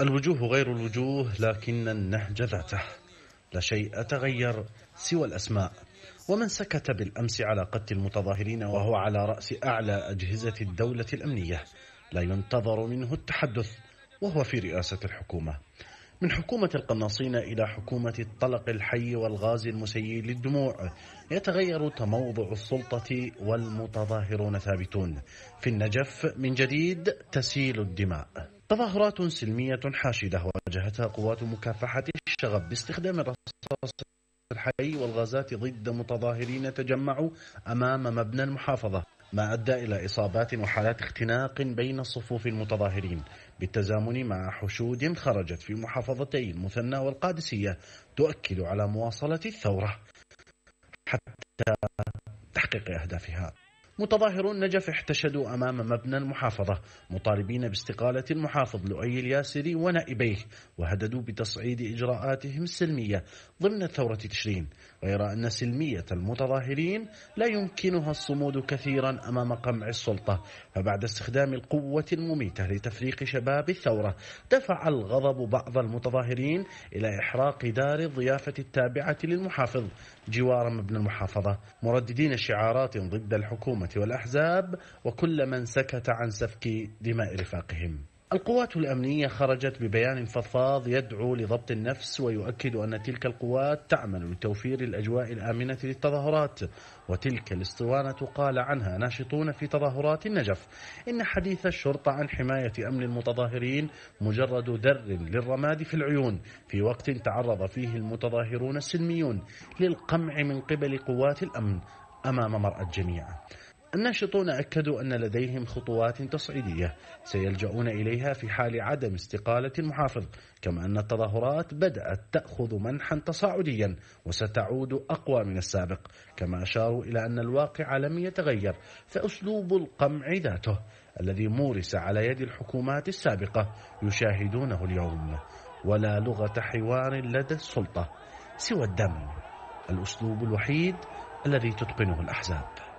الوجوه غير الوجوه لكن النهج ذاته لا شيء تغير سوى الأسماء ومن سكت بالأمس على قتل المتظاهرين وهو على رأس أعلى أجهزة الدولة الأمنية لا ينتظر منه التحدث وهو في رئاسة الحكومة من حكومة القناصين إلى حكومة الطلق الحي والغاز المسيل للدموع يتغير تموضع السلطة والمتظاهرون ثابتون في النجف من جديد تسيل الدماء تظاهرات سلمية حاشدة واجهتها قوات مكافحة الشغب باستخدام الرصاص الحي والغازات ضد متظاهرين تجمعوا أمام مبنى المحافظة ما أدى إلى إصابات وحالات اختناق بين صفوف المتظاهرين بالتزامن مع حشود خرجت في محافظتي المثنى والقادسية تؤكد على مواصلة الثورة حتى تحقيق أهدافها متظاهرون نجف احتشدوا أمام مبنى المحافظة مطالبين باستقالة المحافظ لؤي الياسري ونائبيه وهددوا بتصعيد إجراءاتهم السلمية ضمن ثورة تشرين ويرى أن سلمية المتظاهرين لا يمكنها الصمود كثيرا أمام قمع السلطة فبعد استخدام القوة المميتة لتفريق شباب الثورة دفع الغضب بعض المتظاهرين إلى إحراق دار الضيافة التابعة للمحافظ جوار مبنى المحافظة مرددين شعارات ضد الحكومة والأحزاب وكل من سكت عن سفك دماء رفاقهم القوات الأمنية خرجت ببيان فضفاض يدعو لضبط النفس ويؤكد أن تلك القوات تعمل لتوفير الأجواء الآمنة للتظاهرات وتلك الاسطوانة قال عنها ناشطون في تظاهرات النجف إن حديث الشرطة عن حماية أمن المتظاهرين مجرد ذر للرماد في العيون في وقت تعرض فيه المتظاهرون السلميون للقمع من قبل قوات الأمن أمام مرأة الجميع الناشطون أكدوا أن لديهم خطوات تصعيدية سيلجؤون إليها في حال عدم استقالة المحافظ كما أن التظاهرات بدأت تأخذ منحا تصاعديا وستعود أقوى من السابق كما أشاروا إلى أن الواقع لم يتغير فأسلوب القمع ذاته الذي مورس على يد الحكومات السابقة يشاهدونه اليوم ولا لغة حوار لدى السلطة سوى الدم الأسلوب الوحيد الذي تتقنه الأحزاب